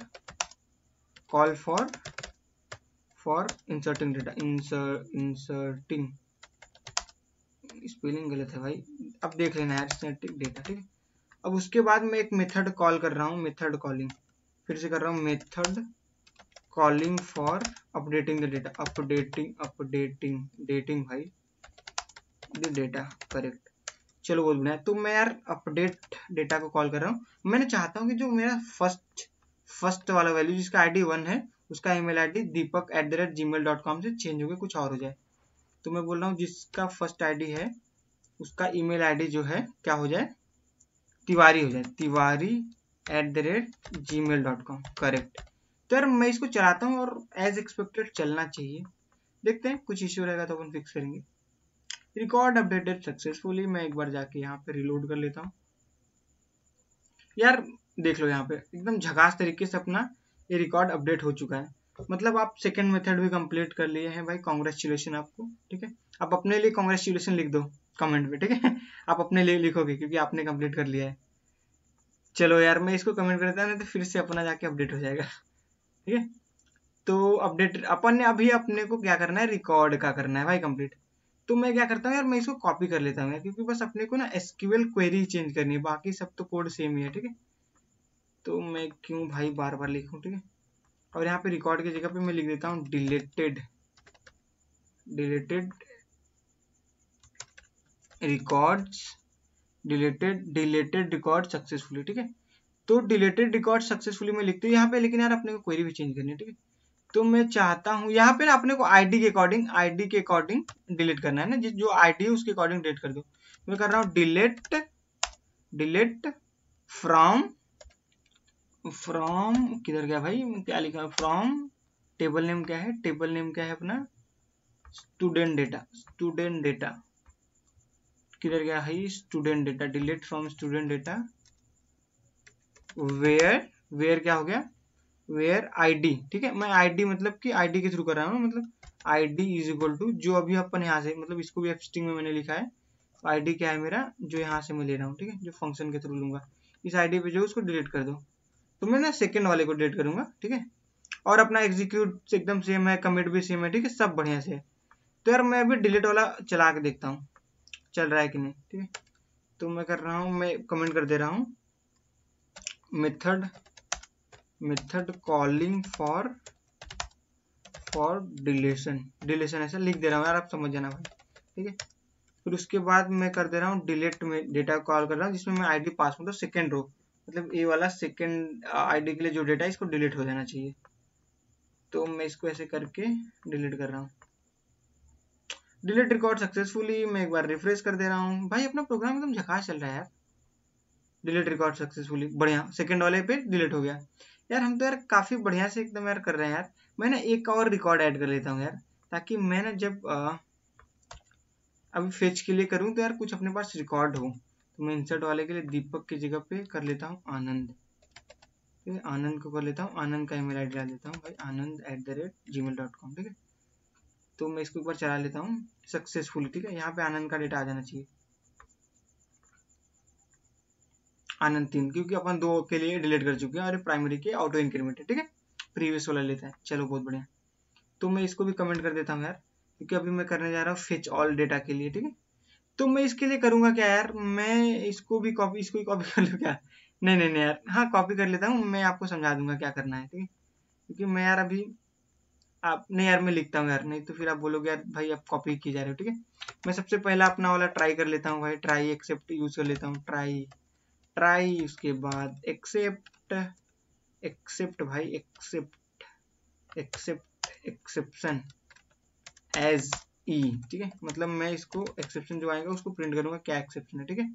call for for inserting data inserting spelling गलत है भाई अब देख लेना यार इंसर्टिंग डेटा ठीक अब उसके बाद मैं एक मेथड कॉल कर रहा हूँ मेथड कॉलिंग फिर से कर रहा हूँ method calling for updating the data updating updating dating भाई द डेटा करेक्ट चलो वो बनाया तो मैं यार अपडेट डेटा को कॉल कर रहा हूँ मैंने चाहता हूँ कि जो मेरा फर्स्ट फर्स्ट वाला वैल्यू जिसका आईडी वन है उसका email ID Deepak at the rate Gmail dot com से चेंज होकर कुछ और हो जाए तो मैं बोल रहा हूँ जिसका फर्स्ट आईडी है उसका ईमेल आईडी जो है क्या हो जाए तिवारी हो जाए Tiwari at the rate Gmail dot com correct तो यार मैं इसको चलाता हूँ और एज एक्सपेक्टेड चलना चाहिए देखते हैं कुछ इश्यू रहेगा तो अपन फिक्स करेंगे रिकॉर्ड अपडेटेड सक्सेसफुली मैं एक बार जाके यहाँ पे रिलोड कर लेता हूँ यार देख लो यहाँ पे एकदम झकास तरीके से अपना ये रिकॉर्ड अपडेट हो चुका है मतलब आप सेकेंड मेथड भी कंप्लीट कर लिए हैं भाई कॉन्ग्रेचुलेशन आपको ठीक है आप अपने लिए कॉन्ग्रेचुलेशन लिख दो कमेंट में ठीक है आप अपने लिए लिखोगे क्योंकि आपने कंप्लीट कर लिया है चलो यार मैं इसको कमेंट कर देता ना तो फिर से अपना जाके अपडेट हो जाएगा ठीक है तो अपडेट अपन ने अभी अपने को क्या करना है रिकॉर्ड का करना है भाई कंप्लीट तो मैं क्या करता हूँ यार मैं इसको कॉपी कर लेता हूँ क्योंकि बस अपने को ना एसक्यूएल क्वेरी चेंज करनी है बाकी सब तो कोड सेम ही है ठीक है तो मैं क्यों भाई बार बार लिखूँ ठीक है और यहाँ पे रिकॉर्ड की जगह पे मैं लिख देता हूँ deleted deleted records deleted deleted record successfully ठीक है तो डिलेटेड रिकॉर्ड सक्सेसफुली मैं लिखती हूँ यहाँ पे लेकिन यार अपने को क्वेरी भी चेंज करनी है ठीक है तो मैं चाहता हूँ यहाँ पे ना अपने को आईडी के अकॉर्डिंग आईडी के अकॉर्डिंग डिलीट करना है ना जिस जो आईडी है उसके अकॉर्डिंग डिलीट कर दो मैं कर रहा हूँ डिलीट डिलीट फ्रॉम फ्रॉम किधर गया भाई क्या लिखा है फ्रॉम टेबल नेम क्या है टेबल नेम क्या है अपना स्टूडेंट डेटा स्टूडेंट डेटा किधर गया भाई student data delete from student data where where क्या हो गया वेयर आईडी ठीक है मैं आईडी मतलब कि आईडी के थ्रू कर रहा हूँ मतलब आईडी इज इक्वल टू जो अभी अपन यहाँ से मतलब इसको भी एफस्टिंग में मैंने लिखा है आईडी क्या है मेरा जो यहाँ से मैं ले रहा हूँ ठीक है जो फंक्शन के थ्रू लूंगा इस आईडी पे जो उसको डिलीट कर दो तो मैं ना सेकेंड वाले को डिलीट करूंगा ठीक है और अपना एग्जीक्यूट एकदम सेम है कमिट भी सेम है ठीक है सब बढ़िया से है तो यार मैं अभी डिलीट वाला चला के देखता हूँ चल रहा है कि नहीं ठीक है तो मैं कर रहा हूँ मैं कमेंट कर दे रहा हूँ method method calling for for deletion deletion ऐसा लिख दे रहा हूँ यार आप समझ जाना भाई ठीक है फिर उसके बाद मैं कर दे रहा हूँ डिलीट में डेटा कॉल कर रहा हूँ जिसमें मैं आई डी पास मतलब सेकेंड रो मतलब ये वाला सेकेंड डी uh, के लिए जो डेटा है इसको डिलीट हो जाना चाहिए तो मैं इसको ऐसे करके डिलीट कर रहा हूँ डिलीट रिकॉर्ड सक्सेसफुली मैं एक बार रिफ्रेश कर दे रहा हूँ भाई अपना प्रोग्राम एकदम झकास चल रहा है यार डिलीट रिकॉर्ड सक्सेसफुली बढ़िया सेकेंड वाले पे डिलीट हो गया यार हम तो यार काफ़ी बढ़िया से एकदम यार कर रहे हैं यार मैं ना एक और रिकॉर्ड ऐड कर लेता हूँ यार ताकि मैं ना जब आ, अभी फेच के लिए करूँ तो यार कुछ अपने पास रिकॉर्ड हो तो मैं इंसर्ट वाले के लिए दीपक की जगह पे कर लेता हूँ आनंद ठीक है आनंद को कर लेता हूँ आनंद का ईमेल आईडी डाल देता हूँ भाई Anand at the rate Gmail dot com ठीक है तो मैं इसको एक बार चला लेता हूँ सक्सेसफुल ठीक है यहाँ पे आनंद का डेटा आ जाना चाहिए आनंद तीन क्योंकि अपन दो के लिए डिलीट कर चुके हैं और प्राइमरी के ऑटो इंक्रीमेंट है ठीक है प्रीवियस वाला लेते हैं चलो बहुत बढ़िया तो मैं इसको भी कमेंट कर देता हूँ यार क्योंकि अभी मैं करने जा रहा हूँ फिच ऑल डेटा के लिए ठीक है तो मैं इसके लिए करूंगा क्या यार मैं इसको भी कॉपी इसको भी कॉपी कर लूँ क्या नहीं नहीं नहीं यार हाँ कॉपी कर लेता हूँ मैं आपको समझा दूंगा क्या करना है ठीक है क्योंकि मैं यार अभी आप नहीं यार मैं लिखता हूँ यार नहीं तो फिर आप बोलोगे यार भाई आप कॉपी की जा रहे हो ठीक है मैं सबसे पहला अपना वाला ट्राई कर लेता हूँ भाई ट्राई एक्सेप्ट यूज कर लेता हूँ ट्राई ट्राई उसके बाद एक्सेप्ट एक्सेप्ट भाई except except exception as E ठीक है मतलब मैं इसको एक्सेप्शन जो आएगा उसको प्रिंट करूंगा क्या एक्सेप्शन है ठीक है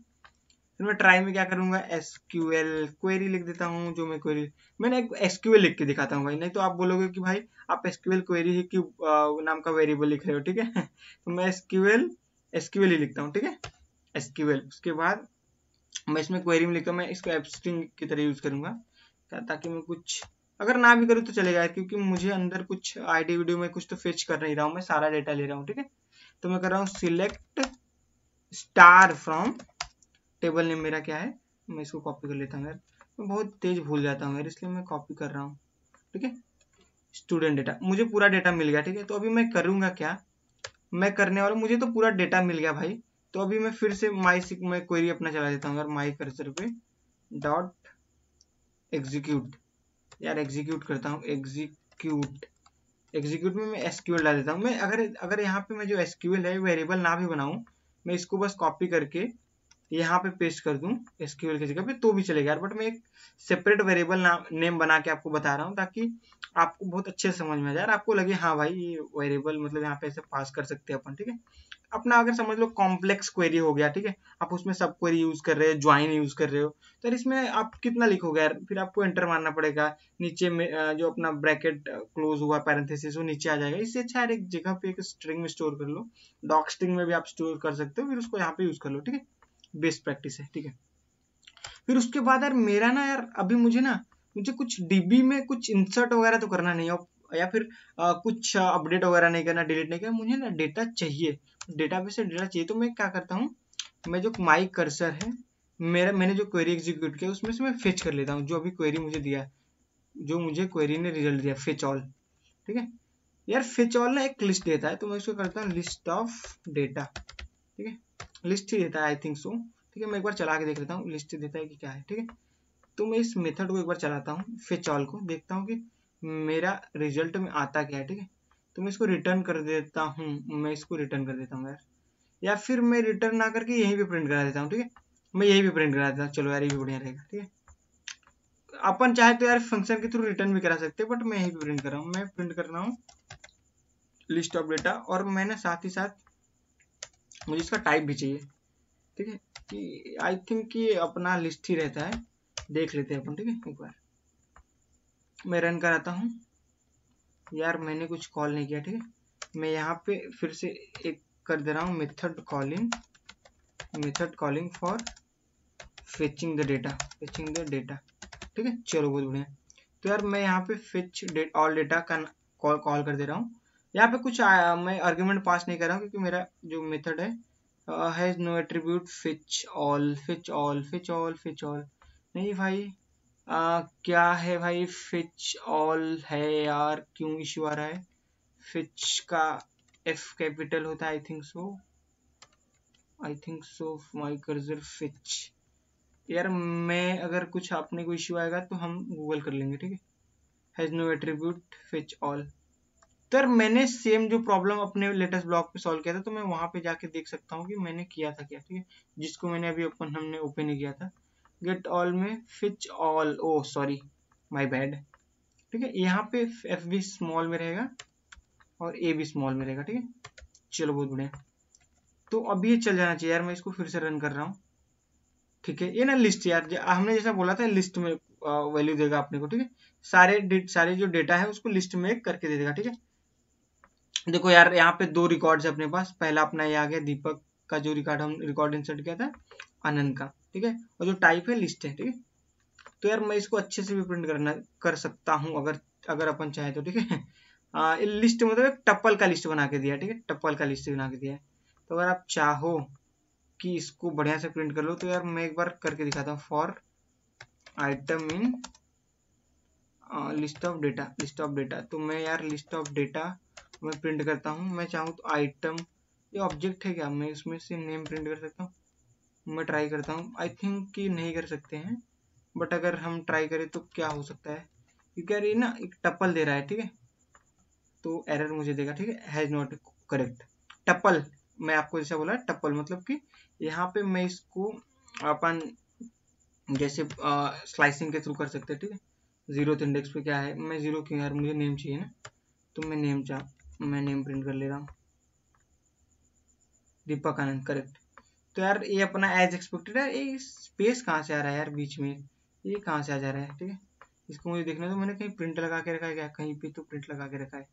फिर मैं ट्राई में क्या करूंगा एस क्यू एल क्वेरी लिख देता हूँ जो मैं क्वेरी मैंने एक एस क्यू एल लिख के दिखाता हूँ भाई नहीं तो आप बोलोगे कि भाई आप एस क्यू एल क्वेरी ही क्यों नाम का वेरिएबल लिख रहे हो ठीक है तो मैं S Q L S Q L ही लिखता हूँ ठीक है एस क्यू एल उसके बाद मैं इसमें क्वेरी में लिखा मैं इसको एबस्ट्रिंग की तरह यूज करूंगा ताकि मैं कुछ अगर ना भी करूँ तो चलेगा क्योंकि मुझे अंदर कुछ आईडी वीडियो में कुछ तो फेच कर नहीं रहा हूँ मैं सारा डेटा ले रहा हूँ ठीक है तो मैं कर रहा हूँ select star from table name मेरा क्या है मैं इसको कॉपी कर लेता हूँ यार मैं बहुत तेज भूल जाता हूँ यार इसलिए मैं कॉपी कर रहा हूँ ठीक है स्टूडेंट डेटा मुझे पूरा डेटा मिल गया ठीक है तो अभी मैं करूँगा क्या मैं करने वाला मुझे तो पूरा डेटा मिल गया भाई तो अभी मैं फिर से माई सिक में क्वेरी अपना चला देता हूँ माई कर्सर पे डॉट एग्जीक्यूट यार एग्जीक्यूट करता हूँ एग्जीक्यूट एग्जीक्यूट में मैं एसक्यूएल डाल देता हूँ मैं अगर अगर यहाँ पे मैं जो एसक्यूएल है वेरिएबल ना भी बनाऊँ मैं इसको बस कॉपी करके यहाँ पे पेस्ट कर दूँ एसक्यूएल की जगह पे तो भी चलेगा यार बट मैं एक सेपरेट वेरिएबल नेम बना के आपको बता रहा हूँ ताकि आपको बहुत अच्छे समझ में आ जाए आपको लगे हाँ भाई ये वेरिएबल मतलब यहाँ पे ऐसे पास कर सकते हैं अपन ठीक है अपना अगर समझ लो कॉम्प्लेक्स क्वेरी हो गया ठीक है आप उसमें सब क्वेरी यूज कर रहे हो ज्वाइन यूज कर रहे हो तो इसमें आप कितना लिखोगे यार फिर आपको एंटर मारना पड़ेगा नीचे में जो अपना ब्रैकेट क्लोज हुआ पैरेंथेसिस वो नीचे आ जाएगा इससे अच्छा यार एक जगह पे एक स्ट्रिंग में स्टोर कर लो डॉक स्ट्रिंग में भी आप स्टोर कर सकते हो फिर उसको यहाँ पे यूज कर लो ठीक है बेस्ट प्रैक्टिस है ठीक है फिर उसके बाद यार मेरा ना यार अभी मुझे ना मुझे कुछ डीबी में कुछ इंसर्ट वगैरह तो करना नहीं है या फिर आ, कुछ अपडेट वगैरह नहीं करना डिलीट नहीं करना मुझे ना डेटा चाहिए डेटाबेस से डेटा चाहिए तो मैं क्या करता हूँ मैं जो माई कर्सर है मेरा मैंने जो क्वेरी एग्जीक्यूट किया उसमें से मैं फेच कर लेता हूँ जो अभी क्वेरी मुझे दिया जो मुझे क्वेरी ने रिजल्ट दिया फिच ऑल ठीक है यार फिच ऑल ना एक लिस्ट देता है तो मैं इसको करता हूँ लिस्ट ऑफ डेटा ठीक है लिस्ट ही देता है आई थिंक सो ठीक है मैं एक बार चला के देख लेता हूँ लिस्ट देता है कि क्या है ठीक है तो मैं इस मेथड को एक बार चलाता हूँ फिच ऑल को देखता हूँ कि मेरा रिजल्ट में आता क्या है ठीक है तो मैं इसको रिटर्न कर देता हूँ मैं इसको रिटर्न कर देता हूँ यार या फिर मैं रिटर्न ना करके यहीं भी प्रिंट करा देता हूँ ठीक है मैं यहीं भी प्रिंट करा देता हूँ चलो यार ये भी बढ़िया रहेगा ठीक है अपन चाहे तो यार फंक्शन के थ्रू रिटर्न भी करा सकते हैं बट मैं यहीं पर प्रिंट कर रहा हूँ मैं प्रिंट कर रहा हूँ लिस्ट ऑफ डेटा और मैंने साथ ही साथ मुझे इसका टाइप भी चाहिए ठीक है कि आई थिंक ये अपना लिस्ट ही रहता है देख लेते हैं अपन ठीक है एक बार मैं रन कराता हूँ यार मैंने कुछ कॉल नहीं किया ठीक है मैं यहाँ पे फिर से एक कर दे रहा हूँ method calling method calling for fetching the data fetching the data ठीक है चलो बहुत बढ़िया तो यार मैं यहाँ पे फिच ऑल डेटा का कॉल कॉल कर दे रहा हूँ यहाँ पे कुछ आ, मैं आर्ग्यूमेंट पास नहीं कर रहा हूँ क्योंकि मेरा जो मेथड है has no attribute fetch all fetch all fetch all fetch all नहीं भाई आ, क्या है भाई फिच ऑल है यार क्यों इशू आ रहा है फिच का एफ कैपिटल होता है I think so I think so my cursor fetch यार मैं अगर कुछ आपने को इश्यू आएगा तो हम गूगल कर लेंगे ठीक है has no attribute fetch all तर मैंने सेम जो प्रॉब्लम अपने लेटेस्ट ब्लॉग पे सॉल्व किया था तो मैं वहां पे जाके देख सकता हूँ कि मैंने किया था क्या ठीक है जिसको मैंने अभी ओपन हमने ओपन ही किया था गेट ऑल में fetch all oh sorry my bad ठीक है यहाँ पे एफ बी स्मॉल में रहेगा और ए भी स्मॉल में रहेगा ठीक है चलो बहुत बढ़िया तो अभी ये चल जाना चाहिए यार मैं इसको फिर से रन कर रहा हूँ ठीक है ये ना लिस्ट यार हमने जैसा बोला था लिस्ट में वैल्यू देगा अपने को ठीक है सारे सारे जो डेटा है उसको लिस्ट में करके दे देगा ठीक है देखो यार यहाँ पे दो रिकॉर्ड्स है अपने पास पहला अपना ये आ गया दीपक का जो रिकॉर्ड हम रिकॉर्ड इंसर्ट किया था आनंद का ठीक है और जो टाइप है लिस्ट है ठीक है तो यार मैं इसको अच्छे से भी प्रिंट करना कर सकता हूँ अगर अगर अपन चाहे तो ठीक है लिस्ट मतलब टप्पल का लिस्ट बना के दिया ठीक है टप्पल का लिस्ट बना के दिया तो अगर आप चाहो कि इसको बढ़िया से प्रिंट कर लो तो यार मैं एक बार करके दिखाता हूँ for item in list of data list of data तो मैं यार लिस्ट ऑफ डेटा मैं प्रिंट करता हूँ मैं चाहूँ तो आइटम ये ऑब्जेक्ट है क्या मैं इसमें से नेम प्रिंट कर सकता हूँ मैं ट्राई करता हूँ आई थिंक कि नहीं कर सकते हैं बट अगर हम ट्राई करें तो क्या हो सकता है क्योंकि यार ये ना एक टप्पल दे रहा है ठीक है तो एरर मुझे देगा ठीक है हैज़ नॉट करेक्ट टप्पल मैं आपको जैसा बोला टप्पल मतलब कि यहाँ पे मैं इसको अपन जैसे आ, स्लाइसिंग के थ्रू कर सकते हैं ठीक है जीरो इंडेक्स पे क्या है मैं जीरो क्यों यार मुझे नेम चाहिए ना तो मैं नेम चाह मैं नेम प्रिंट कर ले रहा हूँ दीपक आनंद करेक्ट तो यार ये अपना एज एक्सपेक्टेड है ये स्पेस कहाँ से आ रहा है यार बीच में ये कहाँ से आ जा रहा है ठीक है इसको मुझे देखना तो मैंने कहीं प्रिंट लगा के रखा है क्या कहीं पे तो प्रिंट लगा के रखा है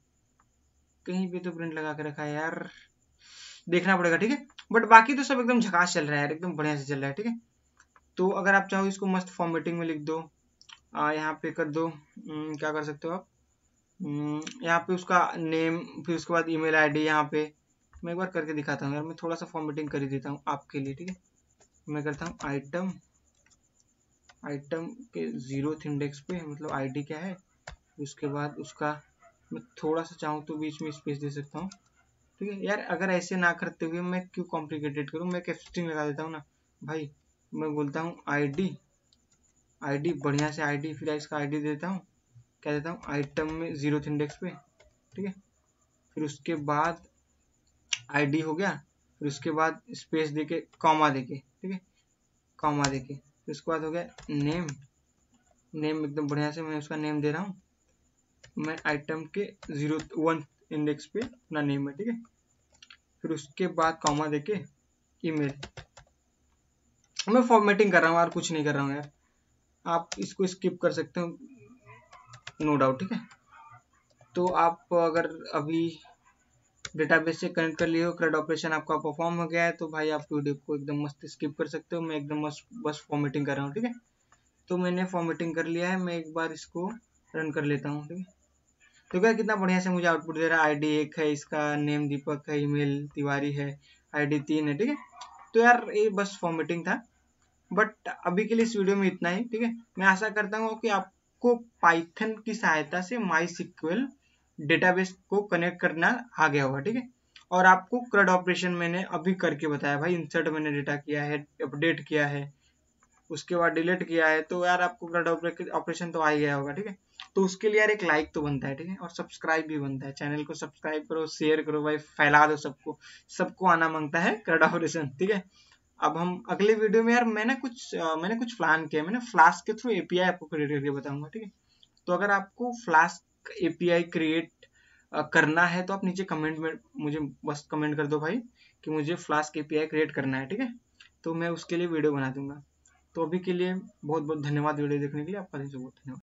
कहीं पे तो प्रिंट लगा के रखा है यार देखना पड़ेगा ठीक है बट बाकी तो सब एकदम झकास चल रहा है यार एकदम बढ़िया से चल रहा है ठीक है तो अगर आप चाहो इसको मस्त फॉर्मेटिंग में लिख दो यहाँ पे कर दो हम्म, क्या कर सकते हो आप हम्म, यहाँ पे उसका नेम फिर उसके बाद ईमेल आईडी यहाँ पे मैं एक बार करके दिखाता हूँ यार मैं थोड़ा सा फॉर्मेटिंग कर देता हूँ आपके लिए ठीक है मैं करता हूँ आइटम आइटम के जीरो इंडेक्स पे मतलब आईडी क्या है उसके बाद उसका मैं थोड़ा सा चाहूँ तो बीच में स्पेस दे सकता हूँ ठीक है यार अगर ऐसे ना करते हुए मैं क्यों कॉम्प्लिकेटेड करूँ मैं कैप्स्टिंग लगा देता हूँ ना भाई मैं बोलता हूँ आई आईडी बढ़िया से आईडी फिर इसका आईडी देता हूँ क्या देता हूँ आइटम में जीरो इंडेक्स पे ठीक है फिर उसके बाद आई डी हो गया फिर उसके बाद स्पेस दे के कॉमा दे के ठीक है कॉमा दे के फिर उसके बाद हो गया नेम नेम एकदम बढ़िया से मैं उसका नेम दे रहा हूँ मैं आइटम के जीरो वन इंडेक्स पे अपना नेम है ठीक है फिर उसके बाद कॉमा दे के ईमेल मैं फॉर्मेटिंग कर रहा हूँ यार कुछ नहीं कर रहा हूँ यार आप इसको स्किप कर सकते हो नो डाउट ठीक है तो आप अगर अभी डेटाबेस से कनेक्ट कर लिए हो क्रेड ऑपरेशन आपका परफॉर्म हो गया है तो भाई आप वीडियो को एकदम मस्त स्किप कर सकते हो मैं एकदम मस्त बस फॉर्मेटिंग कर रहा हूँ ठीक है तो मैंने फॉर्मेटिंग कर लिया है मैं एक बार इसको रन कर लेता हूँ ठीक है तो क्या कितना बढ़िया से मुझे आउटपुट दे रहा है आई एक है इसका नेम दीपक है ईमेल तिवारी है डी तीन है ठीक है तो यार ये बस फॉर्मेटिंग था बट अभी के लिए इस वीडियो में इतना ही ठीक है मैं आशा करता हूँ कि आपको पाइथन की सहायता से माई सिक्वल डेटाबेस को कनेक्ट करना आ गया होगा ठीक है और आपको क्रड ऑपरेशन मैंने अभी करके बताया भाई इंसर्ट मैंने डेटा किया है अपडेट किया है उसके बाद डिलीट किया है तो यार आपको क्रड ऑपरेशन तो आ गया होगा ठीक है तो उसके लिए यार एक लाइक तो बनता है ठीक है और सब्सक्राइब भी बनता है चैनल को सब्सक्राइब करो शेयर करो भाई फैला दो सबको सबको आना मांगता है क्रड ऑपरेशन ठीक है अब हम अगले वीडियो में यार मैंने कुछ आ, मैंने कुछ प्लान किया मैंने फ्लास्क के थ्रू एपीआई आपको क्रिएट करके बताऊंगा ठीक है तो अगर आपको फ्लास्क एपीआई क्रिएट करना है तो आप नीचे कमेंट में मुझे बस कमेंट कर दो भाई कि मुझे फ्लास्क एपीआई क्रिएट करना है ठीक है तो मैं उसके लिए वीडियो बना दूंगा तो अभी के लिए बहुत बहुत धन्यवाद वीडियो देखने के लिए आपका बहुत धन्यवाद